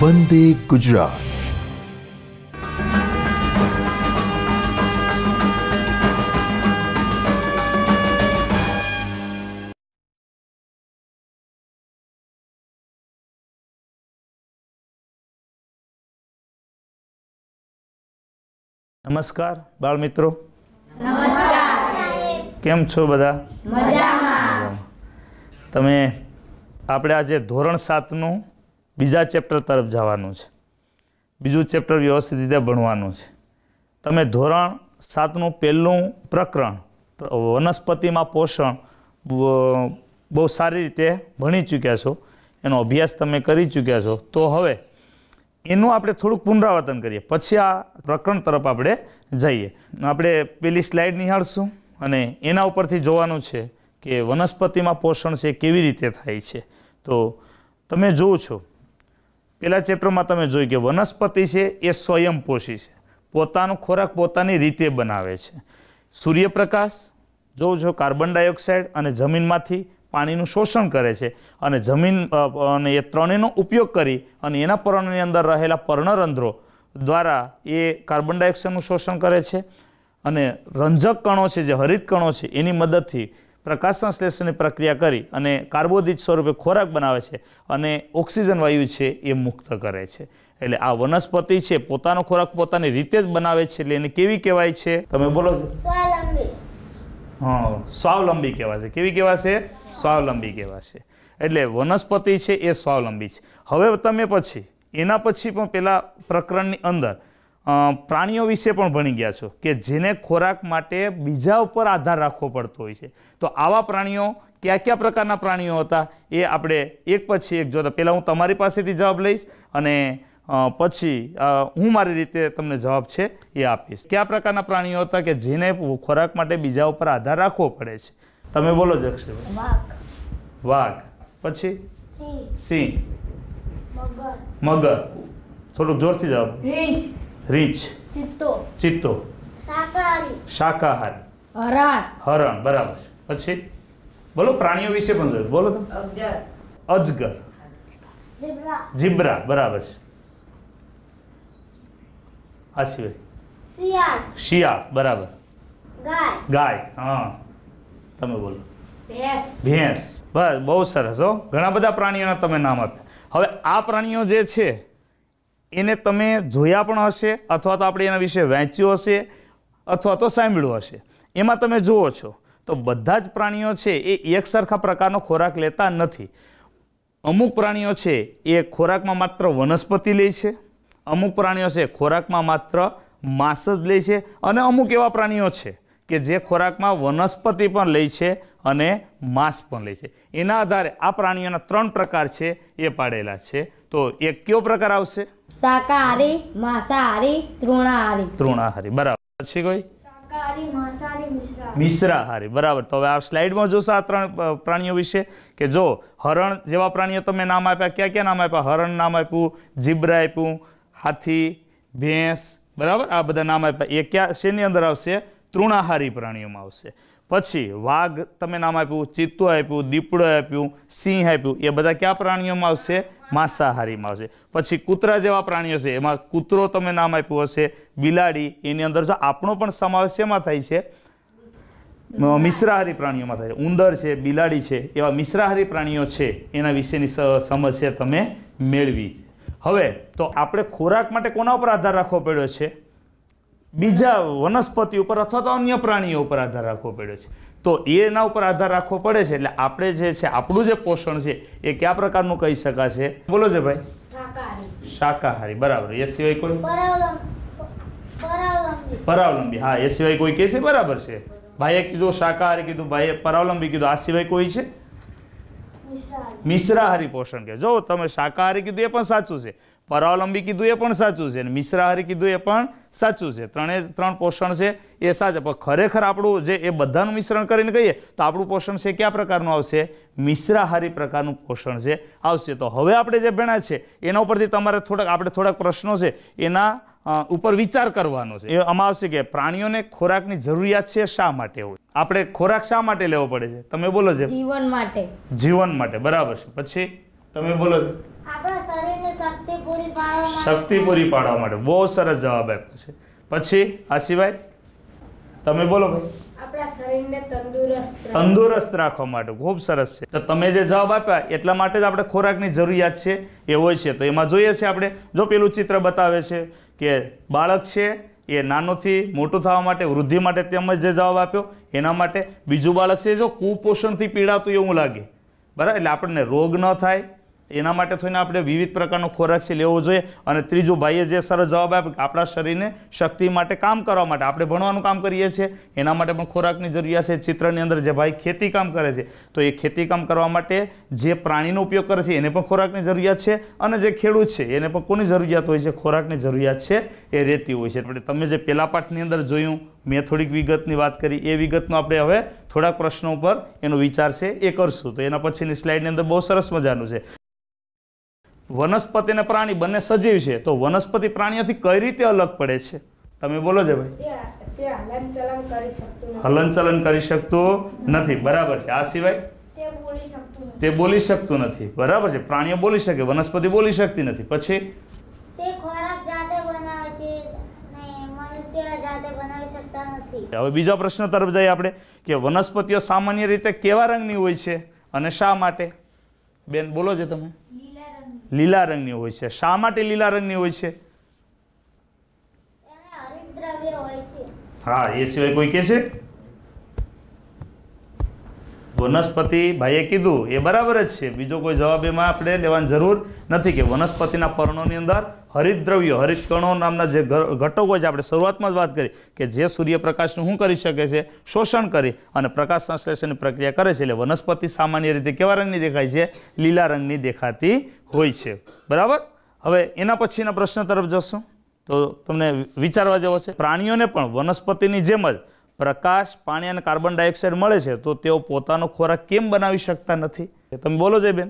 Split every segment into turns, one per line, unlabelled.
વંદે ગુજરાત નમસ્કાર બાળ મિત્રો કેમ છો બધા તમે આપણે આજે ધોરણ સાતનું બીજા ચેપ્ટર તરફ જવાનું છે બીજું ચેપ્ટર વ્યવસ્થિત રીતે ભણવાનું છે તમે ધોરણ સાતનું પહેલું પ્રકરણ વનસ્પતિમાં પોષણ બહુ સારી રીતે ભણી ચૂક્યા છો એનો અભ્યાસ તમે કરી ચૂક્યા છો તો હવે એનું આપણે થોડુંક પુનરાવર્તન કરીએ પછી આ પ્રકરણ તરફ આપણે જઈએ આપણે પેલી સ્લાઇડ નિહાળશું અને એના ઉપરથી જોવાનું છે કે વનસ્પતિમાં પોષણ છે કેવી રીતે થાય છે તો તમે જુઓ છો પહેલાં ચેપ્ટરમાં તમે જોયું કે વનસ્પતિ છે એ સ્વયંપોષી છે પોતાનો ખોરાક પોતાની રીતે બનાવે છે સૂર્યપ્રકાશ જોઉં છો કાર્બન ડાયોક્સાઇડ અને જમીનમાંથી પાણીનું શોષણ કરે છે અને જમીન અને એ ત્રણેયનો ઉપયોગ કરી અને એના પર્ણની અંદર રહેલા પર્ણરંધ્રો દ્વારા એ કાર્બન ડાયોક્સાઇડનું શોષણ કરે છે અને રંજક કણો છે જે હરિત કણો છે એની મદદથી પ્રકાશ સંશ્લેષણની પ્રક્રિયા કરી અને કાર્બોદિત સ્વરૂપે ખોરાક બનાવે છે અને ઓક્સિજન વાયુ છે એ મુક્ત કરે છે એટલે આ વનસ્પતિ છે પોતાનો ખોરાક પોતાની રીતે જ બનાવે છે એટલે એને કેવી કહેવાય છે તમે બોલો છો હા સ્વાવલંબી કહેવાશે કેવી કહેવાશે સ્વાવલંબી કહેવાશે એટલે વનસ્પતિ છે એ સ્વાવલંબી છે હવે તમે પછી એના પછી પણ પેલા પ્રકરણની અંદર પ્રાણીઓ વિશે પણ ભણી ગયા છો કે જેને ખોરાક માટે બીજા ઉપર આધાર રાખવો પડતો હોય છે તો આવા પ્રાણીઓ કયા કયા પ્રકારના પ્રાણીઓ હતા એ આપણે એક પછી એક જોતા પહેલાં હું તમારી પાસેથી જવાબ લઈશ અને પછી હું મારી રીતે તમને જવાબ છે એ આપીશ કયા પ્રકારના પ્રાણીઓ હતા કે જેને ખોરાક માટે બીજા ઉપર આધાર રાખવો પડે છે તમે બોલો જક્ષે વાઘ પછી સિંહ મગર મગર થોડુંક જોરથી જવાબ રીંછ ચિત્તો ચિત્તો શાકાહારી શાકાહારી હરણ હરણ બરાબર પછી બોલો પ્રાણીઓ વિશે પણ જોયું બોલો તમે અજગર જીબ્રા બરાબર છે આ સિવાય શિયાળ શિયાળ બરાબર ગાય ગાય હા તમે બોલો ભેંસ ભેંસ બસ બહુ સરસ હો ઘણા બધા પ્રાણીઓના તમે નામ આપ્યા હવે આ પ્રાણીઓ જે છે એને તમે જોયા પણ હશે અથવા તો આપણે એના વિશે વહેંચ્યું હશે અથવા તો સાંભળ્યું હશે એમાં તમે જુઓ છો તો બધા જ પ્રાણીઓ છે એ એક સરખા પ્રકારનો ખોરાક લેતા નથી અમુક પ્રાણીઓ છે એ ખોરાકમાં માત્ર વનસ્પતિ લે છે અમુક પ્રાણીઓ છે ખોરાકમાં માત્ર માંસ જ લે છે અને અમુક એવા પ્રાણીઓ છે કે જે ખોરાકમાં વનસ્પતિ પણ લે છે અને માંસ પણ લે છે એના આધારે આ પ્રાણીઓના ત્રણ પ્રકાર છે એ પાડેલા છે તો એ કયો પ્રકાર આવશે શાકાહારી માંસાહારી તૃણાહારી તૃણાહારી બરાબર છે કોઈ મિશ્રાહારી બરાબર તો હવે આ સ્લાઇડમાં જોશો આ ત્રણ પ્રાણીઓ વિશે કે જો હરણ જેવા પ્રાણીઓ તમે નામ આપ્યા ક્યાં ક્યાં નામ આપ્યા હરણ નામ આપ્યું જીબ્રા આપ્યું હાથી ભેંસ બરાબર આ બધા નામ આપ્યા એ ક્યાં શેની અંદર આવશે તૃણાહારી પ્રાણીઓમાં આવશે પછી વાઘ તમે નામ આપ્યું ચિત્તો આપ્યું દીપડો આપ્યું સિંહ આપ્યું એ બધા કયા પ્રાણીઓમાં આવશે માંસાહારીમાં આવશે પછી કૂતરા જેવા પ્રાણીઓ છે એમાં કૂતરો તમે નામ આપ્યું હશે બિલાડી એની અંદર જો આપણો પણ સમાવેશ એમાં થાય છે મિશ્રાહારી પ્રાણીઓમાં થાય છે ઉંદર છે બિલાડી છે એવા મિશ્રાહારી પ્રાણીઓ છે એના વિશેની સમસ્યા તમે મેળવી હવે તો આપણે ખોરાક માટે કોના ઉપર આધાર રાખવો પડ્યો છે બીજા વનસ્પતિ ઉપર અથવા તો અન્ય પ્રાણીઓ ઉપર આધાર રાખવો પડ્યો છે તો એના ઉપર આધાર રાખવો પડે છે એટલે આપણે જે છે આપણું જે પોષણ છે એ કયા પ્રકારનું કહી શકાશે બોલો છે ભાઈ શાકાહારી બરાબર એ સિવાય કોઈ પરાવલંબી હા એ સિવાય કોઈ કે છે બરાબર છે ભાઈએ કીધું શાકાહારી કીધું ભાઈએ પરાવલંબી કીધું આ સિવાય કોઈ છે મિશ્રાહારી પોષણ કે જો તમે શાકાહારી કીધું એ પણ સાચું છે પરાવલંબી કીધું એ પણ સાચું છે અને મિશ્રાહારી કીધું એ પણ સાચું છે ત્રણે ત્રણ પોષણ છે એ સાચા પણ ખરેખર આપણું જે એ બધાનું મિશ્રણ કરીને કહીએ તો આપણું પોષણ છે કયા પ્રકારનું આવશે મિશ્રાહારી પ્રકારનું પોષણ છે આવશે તો હવે આપણે જે ભણ્યા છે એના ઉપરથી તમારે થોડાક આપણે થોડાક પ્રશ્નો છે એના ઉપર વિચાર કરવાનો છે એ અમાવશે કે પ્રાણીઓને ખોરાકની જરૂરિયાત છે શા માટે હોય આપણે ખોરાક શા માટે લેવો પડે છે તમે બોલો છે જીવન માટે જીવન માટે બરાબર છે પછી તમે બોલો શક્તિ પૂરી પાડવા માટે બહુ સરસ જવાબ આપ્યો છે પછી આ સિવાય તમે બોલો ભાઈ તંદુરસ્ત રાખવા માટે ખૂબ સરસ છે તો તમે જે જવાબ આપ્યા એટલા માટે જ આપણે ખોરાકની જરૂરિયાત છે એ હોય છે તો એમાં જોઈએ છે આપણે જો પેલું ચિત્ર બતાવે છે કે બાળક છે એ નાનોથી મોટું થવા માટે વૃદ્ધિ માટે તેમજ જે જવાબ આપ્યો એના માટે બીજું બાળક છે જો કુપોષણથી પીડાતું એવું લાગે બરાબર એટલે આપણને રોગ ન થાય એના માટે થઈને આપણે વિવિધ પ્રકારનો ખોરાક છે લેવો જોઈએ અને ત્રીજું ભાઈએ જે સરસ જવાબ આપ્યો આપણા શરીરને શક્તિ માટે કામ કરવા માટે આપણે ભણવાનું કામ કરીએ છીએ એના માટે પણ ખોરાકની જરૂરિયાત છે ચિત્રની અંદર જે ભાઈ ખેતી કામ કરે છે તો એ ખેતી કામ કરવા માટે જે પ્રાણીનો ઉપયોગ કરે છે એને પણ ખોરાકની જરૂરિયાત છે અને જે ખેડૂત છે એને પણ કોની જરૂરિયાત હોય છે ખોરાકની જરૂરિયાત છે એ રહેતી હોય છે એટલે તમે જે પહેલા પાઠની અંદર જોયું મેં થોડીક વિગતની વાત કરી એ વિગતનો આપણે હવે થોડાક પ્રશ્નો ઉપર એનો વિચાર છે એ કરશું તો એના પછીની સ્લાઇડની અંદર બહુ સરસ મજાનું છે વનસ્પતિ અને પ્રાણી બંને સજીવ છે તો વનસ્પતિ પ્રાણીઓથી કઈ રીતે અલગ પડે છે તમે બોલો છો ભાઈ હલનચલન કરી શકતું નથી બરાબર છે આ સિવાય તે બોલી શકતું નથી બરાબર છે પ્રાણીઓ બોલી શકે વનસ્પતિ બોલી શકતી નથી પછી હવે બીજો પ્રશ્ન તરફ જઈએ આપણે કે વનસ્પતિઓ સામાન્ય રીતે કેવા રંગની હોય છે અને શા માટે બેન બોલો છો તમે લીલા રંગની હોય છે શા માટે લીલા રંગની હોય છે હા એ સિવાય કોઈ કે છે વનસ્પતિ ભાઈએ કીધું એ બરાબર જ છે બીજો કોઈ જવાબ એમાં આપણે લેવાની જરૂર નથી કે વનસ્પતિના પર્ણોની અંદર હરિતદ્રવ્યો હરિતકણો નામના જે ઘટકો છે આપણે શરૂઆતમાં જ વાત કરી કે જે સૂર્યપ્રકાશનું શું કરી શકે છે શોષણ કરી અને પ્રકાશ સંશ્લેષણની પ્રક્રિયા કરે છે એટલે વનસ્પતિ સામાન્ય રીતે કેવા રંગની દેખાય છે લીલા રંગની દેખાતી હોય છે બરાબર હવે એના પછીના પ્રશ્ન તરફ જશો તો તમને વિચારવા જેવો છે પ્રાણીઓને પણ વનસ્પતિની જેમ જ પ્રકાશ પાણી અને કાર્બન ડાયોક્સાઇડ મળે છે તો તેઓ પોતાનો ખોરાક કેમ બનાવી શકતા નથી તમે બોલો જય બેન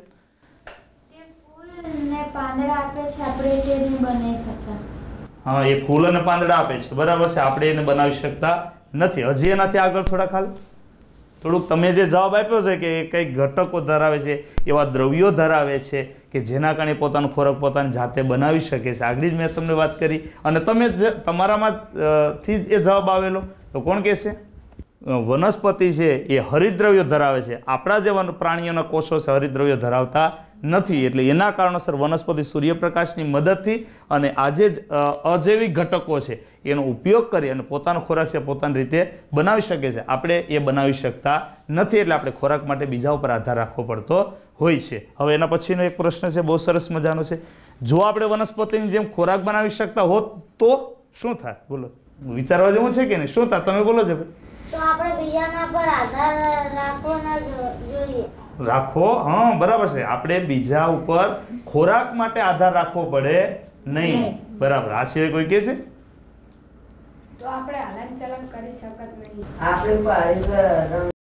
હા એ ફૂલ અને પાંદડા આપે છે બરાબર છે આપણે એને બનાવી શકતા નથી હજી એનાથી આગળ થોડા ખાલી થોડુંક તમે જે જવાબ આપ્યો છે કે એ કંઈક ઘટકો ધરાવે છે એવા દ્રવ્યો ધરાવે છે કે જેના કારણે પોતાનો ખોરાક પોતાની જાતે બનાવી શકે છે આગળ જ મેં તમને વાત કરી અને તમે તમારામાંથી જ એ જવાબ આવેલો તો કોણ કહેશે વનસ્પતિ છે એ હરિદ્રવ્યો ધરાવે છે આપણા જે પ્રાણીઓના કોષો છે હરિદ્રવ્યો ધરાવતા નથી એટલે એના કારણોસર વનસ્પતિ સૂર્યપ્રકાશની મદદથી અને આજે જ અજૈવિક ઘટકો છે એનો ઉપયોગ કરી અને પોતાનો ખોરાક છે પોતાની રીતે બનાવી શકે છે આપણે એ બનાવી શકતા નથી એટલે આપણે ખોરાક માટે બીજા ઉપર આધાર રાખવો પડતો હોય છે હવે એના પછીનો એક પ્રશ્ન છે બહુ સરસ મજાનો છે જો આપણે વનસ્પતિની જેમ ખોરાક બનાવી શકતા હોત તો શું થાય બોલો વિચારવા જેવું છે કે નહીં શું થાય તમે બોલો છો તો આપણે બીજાના પર આધાર રાખવો ન જોઈએ રાખો હા બરાબર છે આપણે બીજા ઉપર ખોરાક માટે આધાર રાખવો પડે નહીં બરાબર આ સિવાય કોઈ કે છે તો આપણે હલનચલન કરી શકત નહીં આપણે